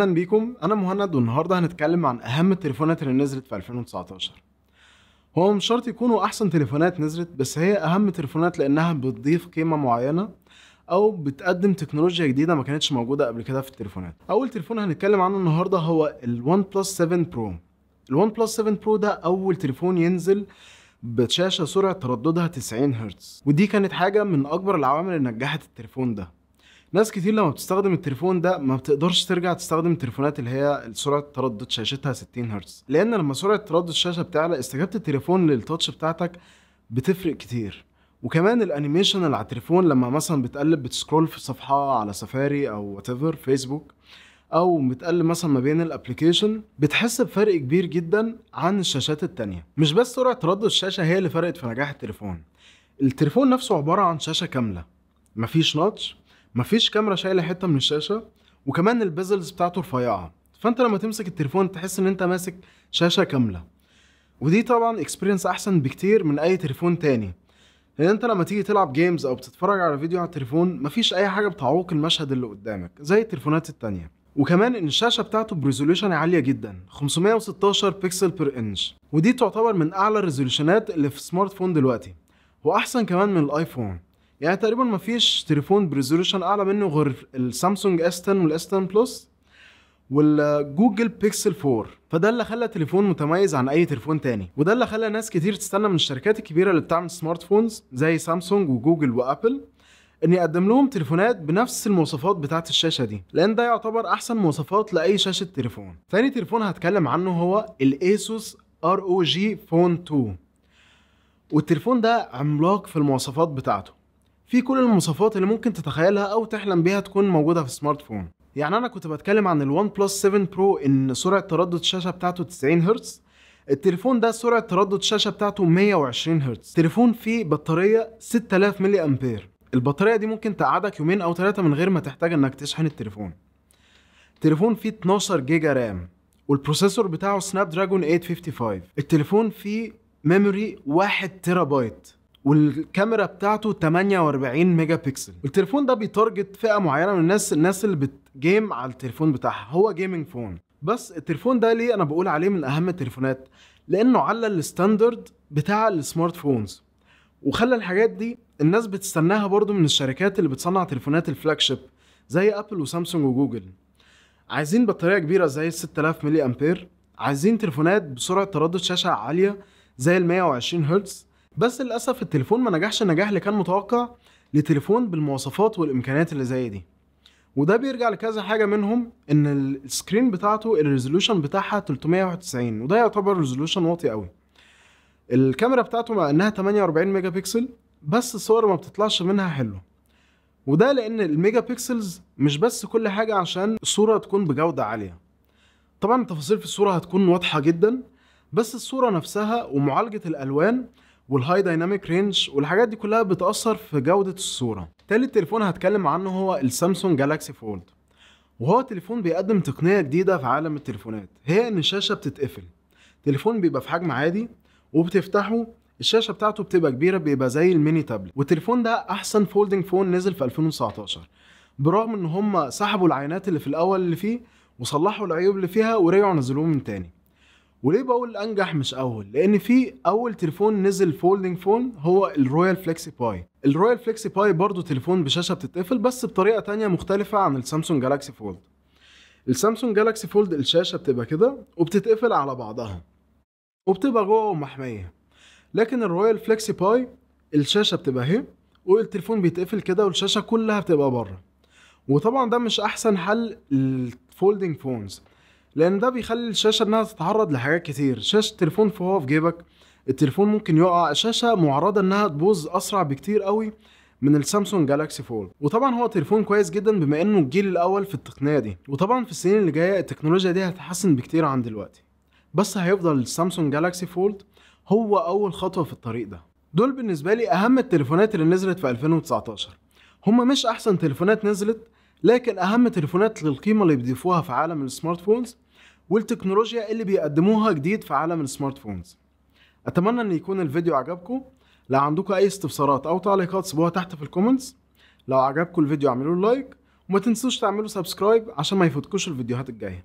اهلا بيكم انا مهند والنهارده هنتكلم عن اهم التليفونات اللي نزلت في 2019 هو مش شرط يكونوا احسن تليفونات نزلت بس هي اهم تليفونات لانها بتضيف قيمه معينه او بتقدم تكنولوجيا جديده ما كانتش موجوده قبل كده في التليفونات اول تليفون هنتكلم عنه النهارده هو الون بلس 7 برو الون بلس 7 برو ده اول تليفون ينزل بشاشه سرعه ترددها 90 هرتز ودي كانت حاجه من اكبر العوامل اللي نجحت التليفون ده ناس كتير لما بتستخدم التليفون ده ما بتقدرش ترجع تستخدم التليفونات اللي هي سرعه تردد شاشتها 60 هرتز لان لما سرعه تردد الشاشه بتعلى استجابه التليفون للتاتش بتاعتك بتفرق كتير وكمان الانيميشن اللي على التليفون لما مثلا بتقلب بتسكرول في صفحه على سفاري او وات فيسبوك او بتقلب مثلا ما بين الابلكيشن بتحس بفرق كبير جدا عن الشاشات التانية مش بس سرعه تردد الشاشه هي اللي فرقت في نجاح التليفون التليفون نفسه عباره عن شاشه كامله مفيش نوتش مفيش كاميرا شايله حته من الشاشه وكمان البيزلز بتاعته رفيعه فانت لما تمسك التليفون تحس ان انت ماسك شاشه كامله ودي طبعا اكسبيرينس احسن بكتير من اي تليفون تاني لان انت لما تيجي تلعب جيمز او بتتفرج على فيديو على التليفون مفيش اي حاجه بتعوق المشهد اللي قدامك زي التليفونات التانيه وكمان ان الشاشه بتاعته بريزوليوشن عاليه جدا 516 بكسل بير انش ودي تعتبر من اعلى الريزوليوشنات اللي في سمارت فون دلوقتي واحسن كمان من الايفون يعني تقريبا ما فيش تليفون بريزوليوشن اعلى منه غير السامسونج اس 10 والاس 10 بلس والجوجل بيكسل 4 فده اللي خلى تليفون متميز عن اي تليفون تاني وده اللي خلى ناس كتير تستنى من الشركات الكبيره اللي بتعمل سمارت فونز زي سامسونج وجوجل وابل ان يقدم لهم تليفونات بنفس المواصفات بتاعه الشاشه دي لان ده يعتبر احسن مواصفات لاي شاشه تليفون تاني تليفون هتكلم عنه هو الايسوس ار او جي فون 2 والتليفون ده عملاق في المواصفات بتاعته في كل المواصفات اللي ممكن تتخيلها او تحلم بيها تكون موجوده في سمارت فون يعني انا كنت بتكلم عن الون بلس 7 برو ان سرعه تردد الشاشه بتاعته 90 هرتز التليفون ده سرعه تردد الشاشه بتاعته 120 هرتز تليفون فيه بطاريه 6000 ملي امبير البطاريه دي ممكن تقعدك يومين او ثلاثه من غير ما تحتاج انك تشحن التليفون التليفون فيه 12 جيجا رام والبروسيسور بتاعه سناب دراجون 855 التليفون فيه ميموري 1 تيرا بايت والكاميرا بتاعته 48 ميجا بكسل التليفون ده بيتارجت فئه معينه من الناس الناس اللي بتجيم على التليفون بتاعها هو جيمنج فون بس التليفون ده ليه انا بقول عليه من اهم التليفونات لانه على الستاندرد بتاع السمارت فونز وخلى الحاجات دي الناس بتستناها برضو من الشركات اللي بتصنع تليفونات الفلاج شيب زي ابل وسامسونج وجوجل عايزين بطاريه كبيره زي 6000 ملي امبير عايزين تليفونات بسرعه تردد شاشه عاليه زي ال 120 هرتز بس للاسف التليفون ما نجحش النجاح اللي كان متوقع لتليفون بالمواصفات والامكانيات اللي زي دي وده بيرجع لكذا حاجه منهم ان السكرين بتاعته الريزولوشن بتاعها 391 وده يعتبر ريزولوشن واطي قوي الكاميرا بتاعته مع انها 48 ميجا بكسل بس الصور ما بتطلعش منها حلوه وده لان الميجا بيكسلز مش بس كل حاجه عشان الصوره تكون بجوده عاليه طبعا التفاصيل في الصوره هتكون واضحه جدا بس الصوره نفسها ومعالجه الالوان والهاي دايناميك رينج والحاجات دي كلها بتأثر في جودة الصورة تالت تليفون هتكلم عنه هو السامسونج جالاكسي فولد وهو تليفون بيقدم تقنية جديدة في عالم التليفونات هي ان الشاشة بتتقفل تليفون بيبقى في حجم عادي وبتفتحه الشاشه بتاعته بتبقى كبيره بيبقى زي الميني تابلت والتليفون ده احسن فولدنج فون نزل في 2019 برغم ان هم سحبوا العينات اللي في الاول اللي فيه وصلحوا العيوب اللي فيها ورجعوا نزلوه من تاني وليه بقول انجح مش اول لان في اول تليفون نزل فولدنج فون هو الرويال فليكسي باي الرويال فليكسي باي برضه تليفون بشاشه بتتقفل بس بطريقه تانية مختلفه عن السامسونج جالاكسي فولد السامسونج جالاكسي فولد الشاشه بتبقى كده وبتتقفل على بعضها وبتبقى جوه ومحميه لكن الرويال فليكسي باي الشاشه بتبقى اهي والتليفون بيتقفل كده والشاشه كلها بتبقى بره وطبعا ده مش احسن حل للفولدنج فونز لان ده بيخلي الشاشه انها تتعرض لحاجات كتير شاشه التليفون فهو في جيبك التليفون ممكن يقع الشاشه معرضه انها تبوظ اسرع بكتير قوي من السامسونج جالاكسي فولد وطبعا هو تليفون كويس جدا بما انه الجيل الاول في التقنيه دي وطبعا في السنين اللي جايه التكنولوجيا دي هتتحسن بكتير عن دلوقتي بس هيفضل السامسونج جالاكسي فولد هو اول خطوه في الطريق ده دول بالنسبه لي اهم التليفونات اللي نزلت في 2019 هما مش احسن تليفونات نزلت لكن اهم تليفونات للقيمه اللي بيضيفوها في عالم السمارت فونز والتكنولوجيا اللي بيقدموها جديد في عالم السمارت فونز اتمنى ان يكون الفيديو عجبكم لو عندكم اي استفسارات او تعليقات سيبوها تحت في الكومنتس لو عجبكم الفيديو اعملوا لايك وما تنسوش تعملوا سبسكرايب عشان ما يفوتكوش الفيديوهات الجايه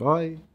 باي